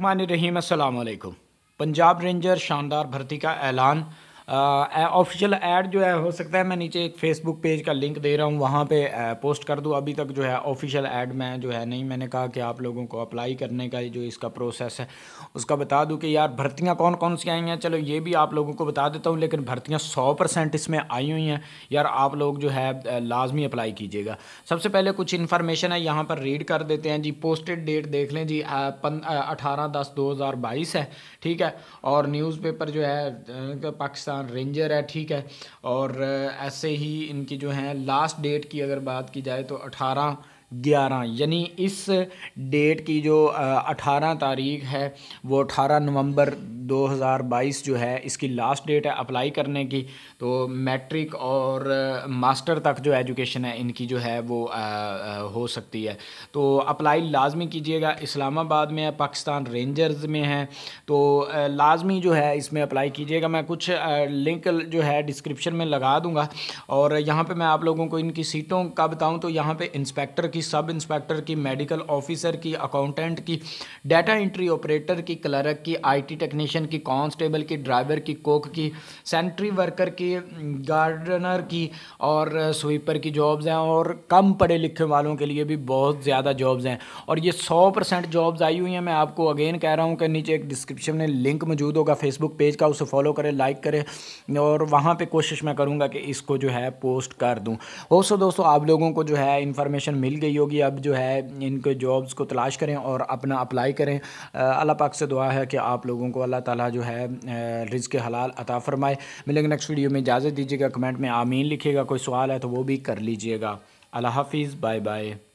रहीम अस्सलाम वालेकुम पंजाब रेंजर शानदार भर्ती का ऐलान ऑफिशियल ऐड जो है हो सकता है मैं नीचे एक फेसबुक पेज का लिंक दे रहा हूँ वहाँ पे पोस्ट कर दूँ अभी तक जो है ऑफिशियल ऐड में जो है नहीं मैंने कहा कि आप लोगों को अप्लाई करने का जो इसका प्रोसेस है उसका बता दूँ कि यार भर्तियाँ कौन कौन सी आई हैं चलो ये भी आप लोगों को बता देता हूँ लेकिन भर्तियाँ सौ परसेंट इसमें आई हुई हैं यार आप लोग जो है लाजमी अप्लाई कीजिएगा सबसे पहले कुछ इन्फॉर्मेशन है यहाँ पर रीड कर देते हैं जी पोस्टेड डेट देख लें जी अठारह दस दो हज़ार बाईस है ठीक है और न्यूज़ जो है पाकिस्तान पाकिस्तान रेंजर है ठीक है और ऐसे ही इनकी जो है लास्ट डेट की अगर बात की जाए तो अठारह ग्यारह यानी इस डेट की जो अठारह तारीख है वो अठारह नवंबर 2022 जो है इसकी लास्ट डेट है अप्लाई करने की तो मैट्रिक और मास्टर uh, तक जो एजुकेशन है इनकी जो है वो आ, uh, आ, uh, हो सकती है तो अप्लाई लाजमी कीजिएगा इस्लामाबाद में है पाकिस्तान रेंजर्स में है तो लाजमी जो है इसमें अप्लाई कीजिएगा मैं कुछ लिंक जो है डिस्क्रिप्शन में लगा दूंगा और यहाँ पर मैं आप लोगों को इनकी सीटों का बताऊँ तो यहाँ पे इंस्पेक्टर की सब इंस्पेक्टर की मेडिकल ऑफिसर की अकाउंटेंट की डाटा एंट्री ऑपरेटर की क्लर्क की आईटी टेक्नीशियन इलेक्ट्रीशियन की कांस्टेबल की ड्राइवर की कोक की सेंट्री वर्कर की गार्डनर की और स्वीपर uh, की जॉब्स हैं और कम पढ़े लिखे वालों के लिए भी बहुत ज़्यादा जॉब्स हैं और ये सौ परसेंट जॉब्स आई हुई हैं मैं आपको अगेन कह रहा हूँ कि नीचे एक डिस्क्रिप्शन में लिंक मौजूद होगा फेसबुक पेज का उसे फॉलो करें लाइक करें और वहाँ पर कोशिश मैं करूँगा कि इसको जो है पोस्ट कर दूँ हो सो दोस्तों आप लोगों को जो है इन्फॉर्मेशन मिल गई होगी अब जो है इनके जॉब्स को तलाश करें और अपना अप्लाई करें uh, अल्लाह पाक से दुआ है कि आप लोगों को अल्लाह ताला जो है रिज के हलाल अता फ़रमाए मिलेंगे नेक्स्ट वीडियो में इजाज़त दीजिएगा कमेंट में आमीन लिखिएगा कोई सवाल है तो वो भी कर लीजिएगा अल्लाह हाफिज़ बाय बाय